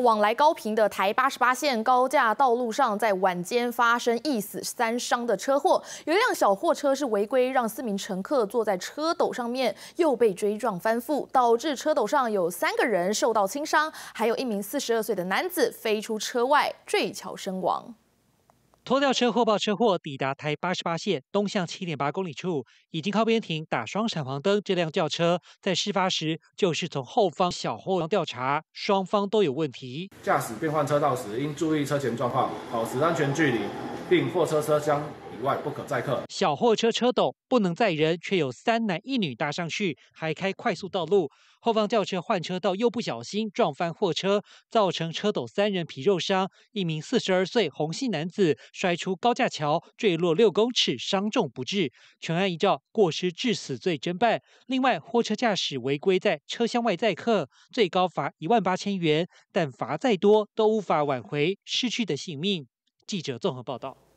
往来高平的台八十八线高架道路上，在晚间发生一死三伤的车祸。有一辆小货车是违规让四名乘客坐在车斗上面，又被追撞翻覆，导致车斗上有三个人受到轻伤，还有一名四十二岁的男子飞出车外坠桥身亡。拖吊车货爆车祸，抵达台八十八线东向七点八公里处，已经靠边停，打双闪黄灯。这辆轿车在事发时就是从后方小货调查，双方都有问题。驾驶变换车道时应注意车前状况，保持安全距离，并货车车厢以外不可载客。小货车车斗不能载人，却有三男一女搭上去，还开快速道路。后方轿车换车道又不小心撞翻货车，造成车斗三人皮肉伤，一名四十二岁红姓男子。摔出高架桥，坠落六公尺，伤重不治，全案依照过失致死罪侦办。另外，货车驾驶违规在车厢外载客，最高罚一万八千元，但罚再多都无法挽回失去的性命。记者综合报道。